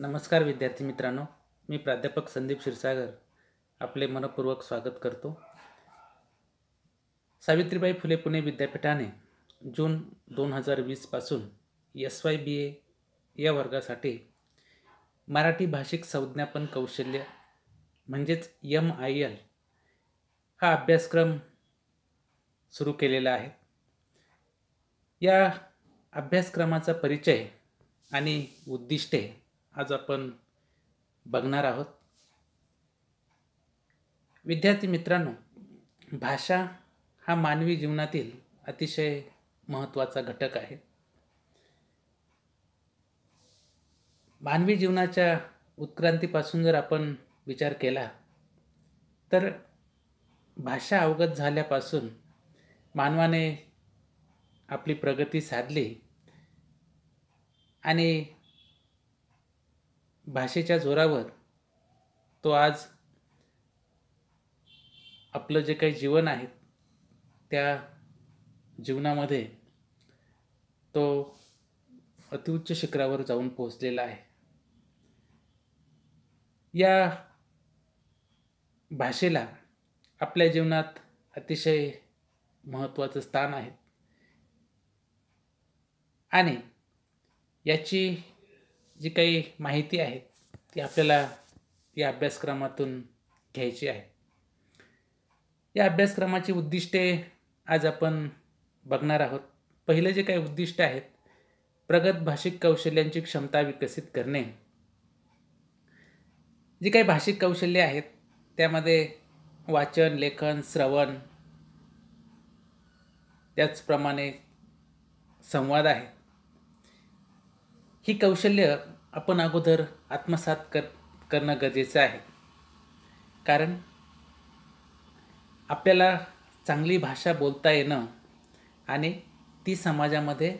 नमस्कार विद्यार्थी मित्रांनो मी प्राध्यापक संदीप क्षीरसागर आपले मनपूर्वक स्वागत करतो सावित्रीबाई फुले पुणे विद्यापीठाने जून दोन हजार वीसपासून एस वाय बी ए या वर्गासाठी मराठी भाषिक संज्ञापन कौशल्य म्हणजेच यम आय एल हा अभ्यासक्रम सुरू केलेला आहे या अभ्यासक्रमाचा परिचय आणि उद्दिष्टे आज आपण बघणार आहोत विद्यार्थी मित्रांनो भाषा हा मानवी जीवनातील अतिशय महत्त्वाचा घटक आहे मानवी जीवनाच्या उत्क्रांतीपासून जर आपण विचार केला तर भाषा अवगत झाल्यापासून मानवाने आपली प्रगती साधली आणि भाषेच्या जोरावर तो आज आपलं जे काही जीवन आहे त्या जीवनामध्ये तो अतिउच्च शिखरावर जाऊन पोहोचलेला आहे या भाषेला आपल्या जीवनात अतिशय महत्त्वाचं स्थान आहे आणि याची जी काही माहिती आहे ती आपल्याला या अभ्यासक्रमातून घ्यायची आहे या अभ्यासक्रमाची उद्दिष्टे आज आपण बघणार आहोत पहिले जे काही उद्दिष्ट आहेत प्रगत भाषिक कौशल्यांची क्षमता विकसित करणे जी काही भाषिक कौशल्ये आहेत त्यामध्ये वाचन लेखन श्रवण त्याचप्रमाणे संवाद आहे ही कौशल्य आपण अगोदर आत्मसात कर करणं गरजेचं आहे कारण आपल्याला चांगली भाषा बोलता येणं आणि ती समाजामध्ये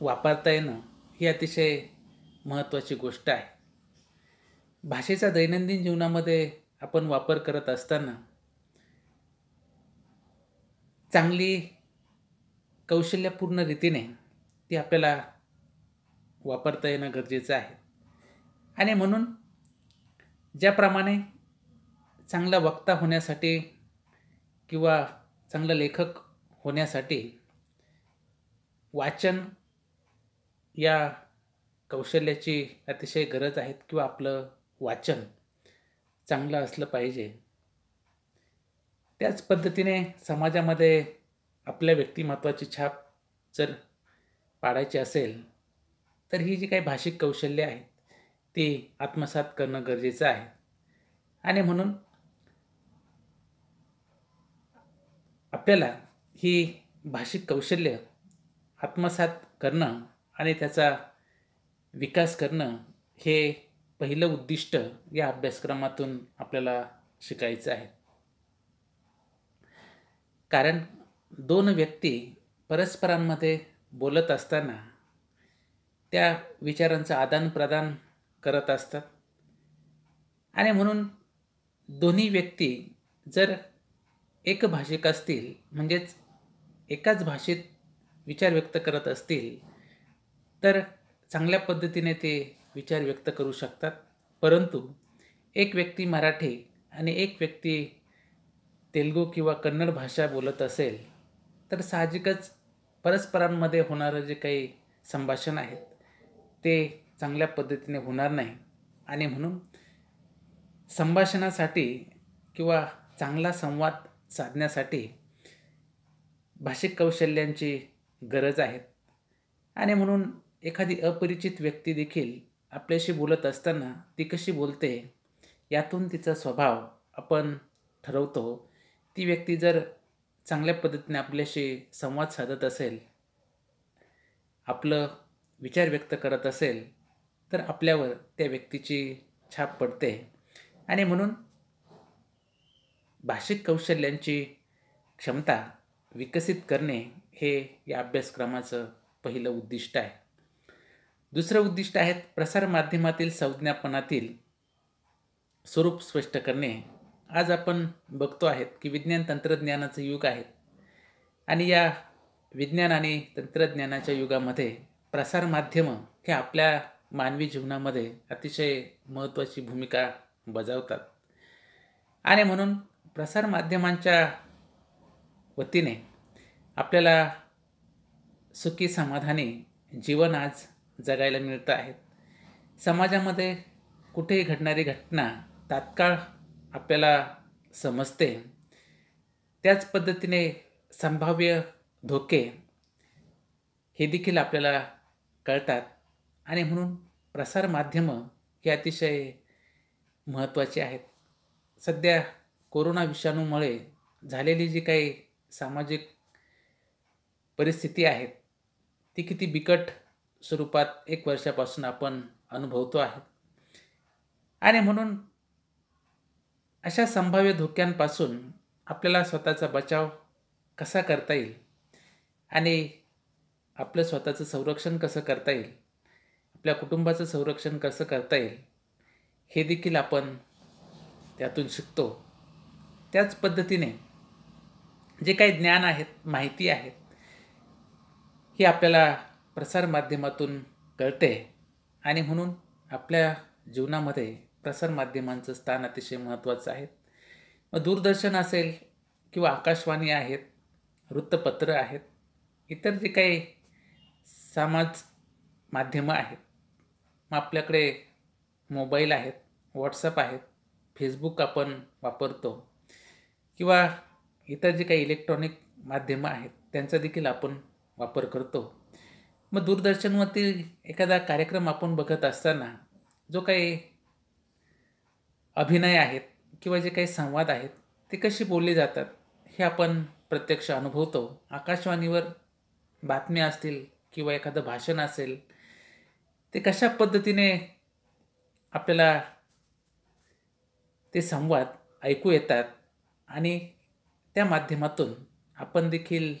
वापरता येणं ही अतिशय महत्त्वाची गोष्ट आहे भाषेचा दैनंदिन जीवनामध्ये आपण वापर करत असताना चांगली कौशल्यपूर्ण रीतीने ती आपल्याला वापरता येणं गरजेचं आहे आणि म्हणून ज्याप्रमाणे चांगला वक्ता होण्यासाठी किंवा चांगला लेखक होण्यासाठी वाचन या कौशल्याची अतिशय गरज आहे किंवा आपलं वाचन चांगलं असलं पाहिजे त्याच पद्धतीने समाजामध्ये आपल्या व्यक्तिमत्त्वाची छाप जर पाडायची असेल तर ही जी काही भाषिक कौशल्य आहेत ती आत्मसात करणं गरजेचं आहे आणि म्हणून आपल्याला ही भाषिक कौशल्य आत्मसात करणं आणि त्याचा विकास करणं हे पहिलं उद्दिष्ट या अभ्यासक्रमातून आपल्याला शिकायचं आहे कारण दोन व्यक्ती परस्परांमध्ये बोलत असताना त्या विचारांचं आदानप्रदान करत असतात आणि म्हणून दोन्ही व्यक्ती जर एक भाषिक असतील म्हणजेच एकाच भाषेत विचार व्यक्त करत असतील तर चांगल्या पद्धतीने ते विचार व्यक्त करू शकतात परंतु एक व्यक्ती मराठी आणि एक व्यक्ती तेलगू किंवा कन्नड भाषा बोलत असेल तर साहजिकच परस्परांमध्ये होणारं जे काही संभाषण आहेत ते चांगल्या पद्धतीने होणार नाही आणि म्हणून संभाषणासाठी किंवा चांगला संवाद साधण्यासाठी भाषिक कौशल्यांची गरज आहे आणि म्हणून एखादी अपरिचित व्यक्ती देखील आपल्याशी बोलत असताना ती कशी बोलते यातून तिचा स्वभाव आपण ठरवतो ती व्यक्ती जर चांगल्या पद्धतीने आपल्याशी संवाद साधत असेल आपलं विचार व्यक्त करत असेल तर आपल्यावर त्या व्यक्तीची छाप पडते आणि म्हणून भाषिक कौशल्यांची क्षमता विकसित करणे हे या अभ्यासक्रमाचं पहिलं उद्दिष्ट आहे दुसरं उद्दिष्ट आहेत प्रसारमाध्यमातील संज्ञापनातील स्वरूप स्पष्ट करणे आज आपण बघतो आहेत की विज्ञान तंत्रज्ञानाचं युग आहे आणि या विज्ञान आणि तंत्रज्ञानाच्या युगामध्ये प्रसारमाध्यमं हे आपल्या मानवी जीवनामध्ये अतिशय महत्त्वाची भूमिका बजावतात आणि म्हणून प्रसारमाध्यमांच्या वतीने आपल्याला सुखी समाधानी जीवन आज जगायला मिळतं आहे समाजामध्ये कुठेही घडणारी घटना तात्काळ आपल्याला समजते त्याच पद्धतीने संभाव्य धोके हे देखील आपल्याला कळतात आणि म्हणून प्रसारमाध्यमं हे अतिशय महत्त्वाचे आहेत सध्या कोरोना विषाणूमुळे झालेली जी काही सामाजिक परिस्थिती आहे ती किती बिकट स्वरूपात एक वर्षापासून आपण अनुभवतो आहे आणि म्हणून अशा संभाव्य धोक्यांपासून आपल्याला स्वतःचा बचाव कसा करता येईल आणि आपलं स्वतःचं संरक्षण कसं करता येईल आपल्या कुटुंबाचं संरक्षण कसं करता येईल हे देखील आपण त्यातून शिकतो त्याच पद्धतीने जे काही ज्ञान आहेत माहिती आहेत ही आपल्याला प्रसारमाध्यमातून कळते आणि म्हणून आपल्या जीवनामध्ये प्रसारमाध्यमांचं स्थान अतिशय महत्त्वाचं आहे मग दूरदर्शन असेल किंवा आकाशवाणी आहेत वृत्तपत्र आहेत इतर जे काही समाज माध्यमं आहेत मग आपल्याकडे मोबाईल आहेत व्हॉट्सअप आहेत फेसबुक आपण वापरतो किंवा इतर जे काही इलेक्ट्रॉनिक माध्यमं आहेत त्यांचा देखील आपण वापर करतो मग दूरदर्शनवरती एखादा कार्यक्रम आपण बघत असताना जो काही अभिनय आहेत किंवा जे काही संवाद आहेत ते कसे बोलले जातात हे आपण प्रत्यक्ष अनुभवतो आकाशवाणीवर बातम्या असतील किंवा एखादं भाषण असेल ते कशा पद्धतीने आपल्याला ते संवाद ऐकू येतात आणि त्या माध्यमातून आपण देखील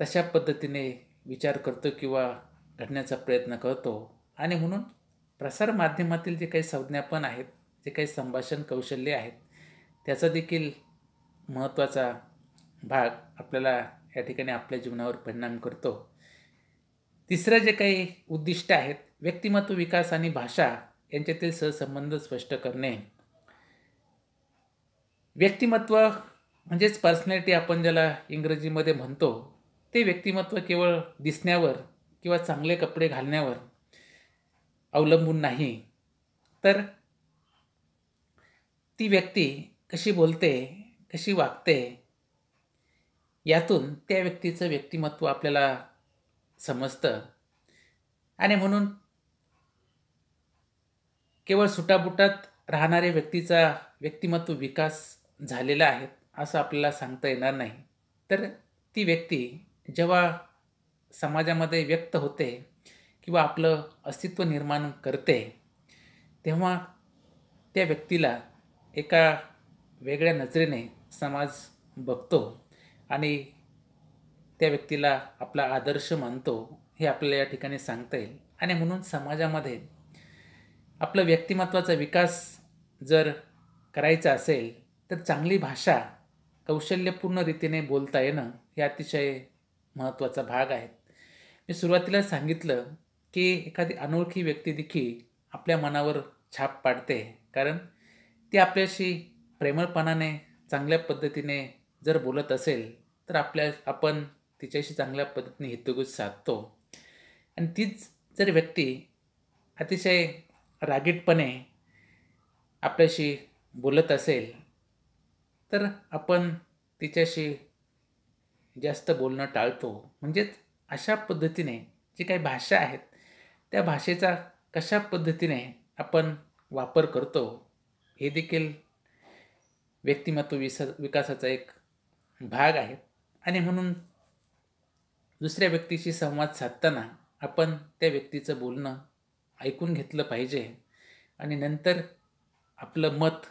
तशा पद्धतीने विचार करतो किंवा घडण्याचा प्रयत्न करतो आणि म्हणून प्रसारमाध्यमातील जे काही संज्ञापन आहेत जे काही संभाषण कौशल्य आहेत त्याचा देखील महत्त्वाचा भाग आपल्याला या ठिकाणी आपल्या जीवनावर परिणाम करतो तिसरं जे काही उद्दिष्ट आहेत व्यक्तिमत्व विकास आणि भाषा यांच्यातील सहसंबंध स्पष्ट करणे व्यक्तिमत्व म्हणजेच पर्सनॅलिटी आपण ज्याला इंग्रजीमध्ये म्हणतो ते व्यक्तिमत्व केवळ दिसण्यावर किंवा चांगले कपडे घालण्यावर अवलंबून नाही तर ती व्यक्ती कशी बोलते कशी वागते यातून त्या व्यक्तीचं व्यक्तिमत्व आपल्याला समजतं आणि म्हणून केवळ सुटाबुटात राहणारे व्यक्तीचा व्यक्तिमत्व विकास झालेला आहे असं आपल्याला सांगता येणार नाही तर ती व्यक्ती जेव्हा समाजामध्ये व्यक्त होते किंवा आपलं अस्तित्व निर्माण करते तेव्हा त्या व्यक्तीला एका वेगळ्या नजरेने समाज बघतो आणि त्या व्यक्तीला आपला आदर्श मानतो हे आपल्याला या ठिकाणी सांगता येईल आणि म्हणून समाजामध्ये आपलं व्यक्तिमत्वाचा विकास जर करायचा असेल तर चांगली भाषा कौशल्यपूर्ण रीतीने बोलता येणं हे अतिशय महत्त्वाचा भाग आहे मी सुरुवातीला सांगितलं की एखादी अनोळखी व्यक्ती देखील आपल्या मनावर छाप पाडते कारण ती आपल्याशी प्रेमळपणाने चांगल्या पद्धतीने जर बोलत असेल तर आपल्या आपण तिच्याशी चांगल्या पद्धतीने हितगुज साधतो आणि तीच जर व्यक्ती अतिशय रागीटपणे आपल्याशी बोलत असेल तर आपण तिच्याशी जास्त बोलणं टाळतो म्हणजेच अशा पद्धतीने जी काही भाषा आहेत त्या भाषेचा कशा पद्धतीने आपण वापर करतो हे देखील व्यक्तिमत्व विस विकासाचा एक भाग आहे आणि म्हणून दुसऱ्या व्यक्तीशी संवाद साधताना आपण त्या व्यक्तीचं बोलणं ऐकून घेतलं पाहिजे आणि नंतर आपलं मत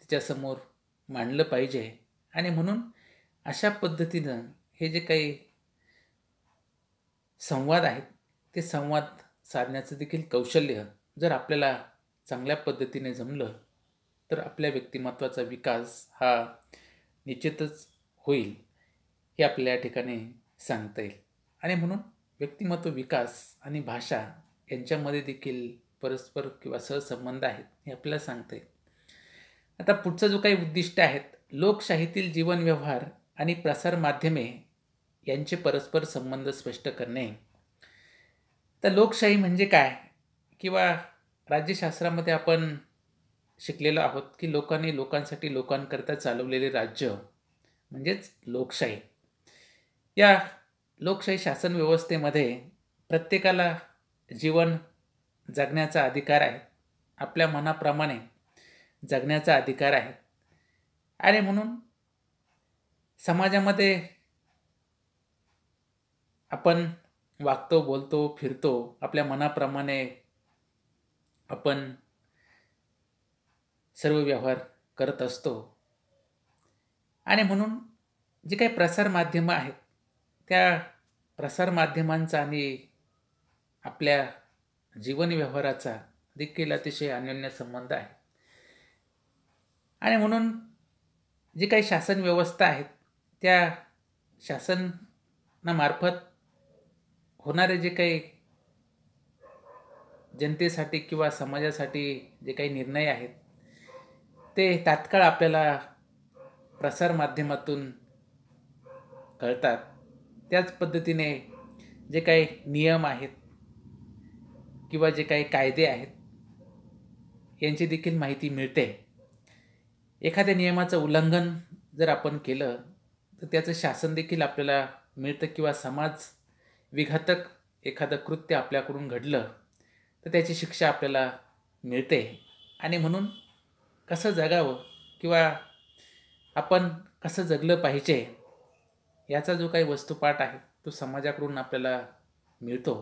तिच्यासमोर मांडलं पाहिजे आणि म्हणून अशा पद्धतीनं हे जे काही संवाद आहेत ते संवाद साधण्याचं देखील कौशल्य जर आपल्याला चांगल्या पद्धतीने जमलं तर आपल्या व्यक्तिमत्वाचा विकास हा निश्चितच होईल हे आपल्या या ठिकाणी सांगता येईल आणि म्हणून व्यक्तिमत्व विकास आणि भाषा यांच्यामध्ये देखील परस्पर किंवा सहसंबंध आहेत हे आपल्याला सांगता येईल आता पुढचं जो काही उद्दिष्ट आहेत लोकशाहीतील जीवन व्यवहार आणि प्रसारमाध्यमे यांचे परस्पर संबंध स्पष्ट करणे तर लोकशाही म्हणजे काय किंवा राज्यशास्त्रामध्ये आपण शिकलेलो आहोत की लोकांनी लोकांसाठी लोकांकरता चालवलेले राज्य म्हणजेच लोकशाही या लोकशाही शासन व्यवस्थेमध्ये प्रत्येकाला जीवन जगण्याचा अधिकार आहे आपल्या मनाप्रमाणे जगण्याचा अधिकार आहे आणि म्हणून समाजामध्ये आपण वागतो बोलतो फिरतो आपल्या मनाप्रमाणे आपण सर्व व्यवहार करत असतो आणि म्हणून जे काही प्रसारमाध्यमं आहेत त्या प्रसारमाध्यमांचा आणि आपल्या जीवन व्यवहाराचा देखील अतिशय अनन्य संबंध आहे आणि म्हणून जी काही शासन व्यवस्था आहेत त्या शासनामार्फत होणारे जे काही जनतेसाठी किंवा समाजासाठी जे काही निर्णय आहेत ते तात्काळ आपल्याला प्रसारमाध्यमातून कळतात त्याच पद्धतीने जे काही नियम आहेत किंवा जे काही कायदे आहेत यांची देखील माहिती मिळते एखाद्या नियमाचं उल्लंघन जर आपण केलं तर त्याचं शासन देखील आपल्याला मिळतं किंवा समाज विघातक एखादं कृत्य आपल्याकडून घडलं तर त्याची शिक्षा आपल्याला मिळते आणि म्हणून कसं जगावं किंवा आपण कसं जगलं पाहिजे याचा जो काही वस्तुपाठ आहे तो समाजाकडून आपल्याला मिळतो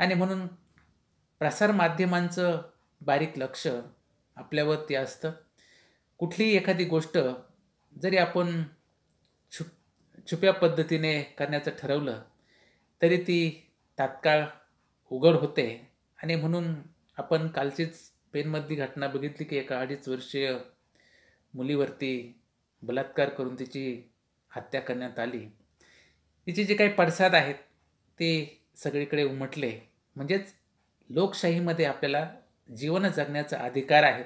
आणि म्हणून प्रसारमाध्यमांचं बारीक लक्ष आपल्यावरती असतं कुठलीही एखादी गोष्ट जरी आपण छुप छुप्या पद्धतीने करण्याचं ठरवलं तरी ती तात्काळ उघड होते आणि म्हणून आपण कालचीच पेनमधली घटना बघितली की एका अडीच वर्षीय मुलीवरती बलात्कार करून तिची हत्या करण्यात आली तिचे जे काही पडसाद आहेत ते सगळीकडे उमटले म्हणजेच लोकशाहीमध्ये आपल्याला जीवन जगण्याचा अधिकार आहे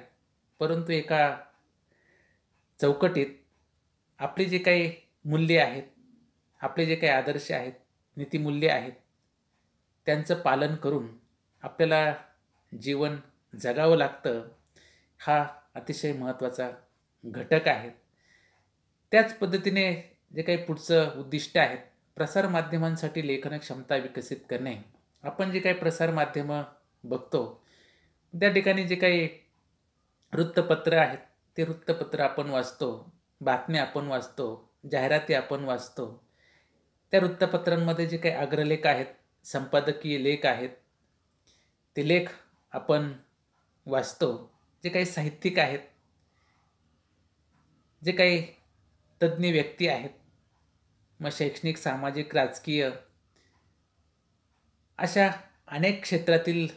परंतु एका चौकटीत आपली जे काही मूल्ये आहेत आपले जे काही आदर्श आहेत नीतिमूल्य आहेत त्यांचं पालन करून आपल्याला जीवन जगावं लागतं हा अतिशय महत्त्वाचा घटक आहे त्याच पद्धतीने जे काही पुढचं उद्दिष्ट आहेत प्रसारमाध्यमांसाठी लेखन क्षमता विकसित करणे आपण जे काही प्रसारमाध्यमं बघतो त्या ठिकाणी जे काही वृत्तपत्र आहेत ते वृत्तपत्र आपण वाचतो बातम्या आपण वाचतो जाहिराती आपण वाचतो त्या वृत्तपत्रांमध्ये जे काही अग्रलेख आहेत संपादकीय लेख आहेत ते लेख आपण वाचतो जे काही साहित्यिक आहेत जे काही तज्ज्ञ व्यक्ती आहेत मग शैक्षणिक सामाजिक राजकीय अशा अनेक क्षेत्रातील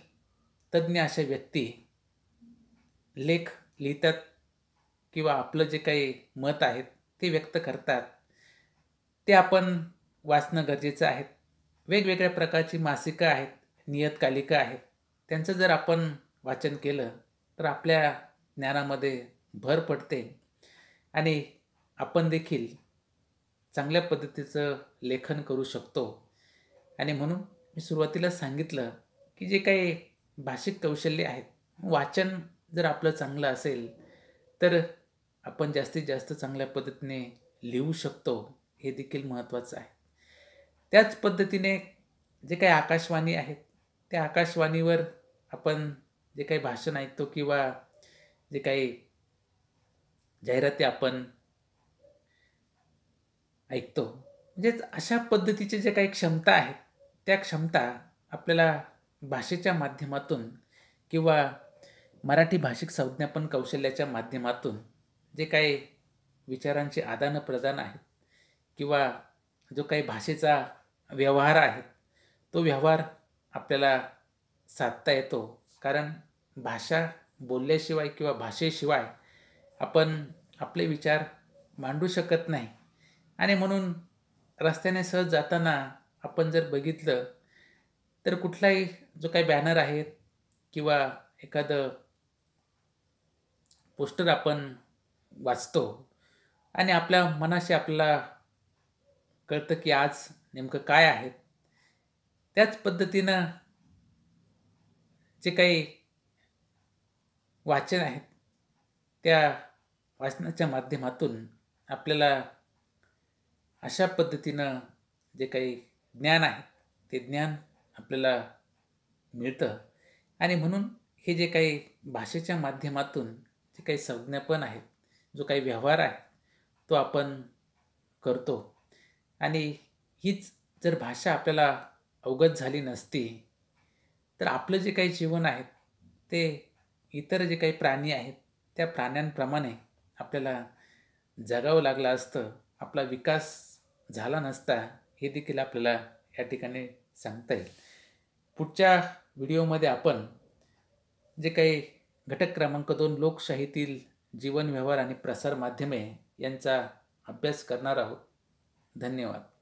तज्ज्ञ अशा व्यक्ती लेख लिहितात किंवा आपलं जे काही मत आहेत ते व्यक्त करतात ते आपण वाचणं गरजेचं आहे वेगवेगळ्या प्रकारची मासिकं आहेत नियतकालिका आहेत त्यांचं जर आपण वाचन केलं तर आपल्या ज्ञानामध्ये भर पडते आणि आपण देखील चांगल्या पद्धतीचं लेखन करू शकतो आणि म्हणून मी सुरुवातीला सांगितलं की जे काही भाषिक कौशल्य आहेत वाचन जर आपलं चांगलं असेल तर आपण जास्तीत जास्त चांगल्या पद्धतीने लिहू शकतो हे देखील महत्त्वाचं आहे त्याच पद्धतीने जे काही आकाशवाणी आहेत त्या आकाशवाणीवर आपण जे काही भाषण ऐकतो किंवा जे काही जाहिराती आपण ऐकतो म्हणजेच अशा पद्धतीचे जे काही क्षमता आहेत त्या क्षमता आपल्याला भाषेच्या माध्यमातून किंवा मराठी भाषिक संज्ञापन कौशल्याच्या माध्यमातून जे काही विचारांचे आदानप्रदान आहेत किंवा जो काही भाषेचा व्यवहार आहे तो व्यवहार आपल्याला साधता येतो कारण भाषा बोलल्याशिवाय किंवा भाषेशिवाय आपण आपले विचार मांडू शकत नाही आणि म्हणून रस्त्याने सहज जाताना आपण जर बघितलं तर कुठलाही जो काही बॅनर आहे किंवा एखादं पोस्टर आपण वाचतो आणि आपल्या मनाशी आपल्याला कळतं की आज नेमकं काय आहे त्याच पद्धतीनं जे काही वाचन आहेत त्या वाचनाच्या माध्यमातून आपल्याला अशा पद्धतीनं जे काही ज्ञान आहे ते ज्ञान आपल्याला मिळतं आणि म्हणून हे जे काही भाषेच्या माध्यमातून जे काही संज्ञापन आहेत जो काही व्यवहार आहे तो आपण करतो आणि हीच जर भाषा आपल्याला अवगत झाली नसती तर आपलं जे काही जीवन आहे ते इतर जे काही प्राणी आहेत त्या प्राण्यांप्रमाणे आपल्याला जगावं लागलं असतं आपला विकास झाला नसता हे देखील आपल्याला या ठिकाणी सांगता येईल पुढच्या व्हिडिओमध्ये आपण जे काही घटक क्रमांक दोन लोकशाहीतील जीवन व्यवहार आणि प्रसारमाध्यमे यांचा अभ्यास करणार आहोत धन्यवाद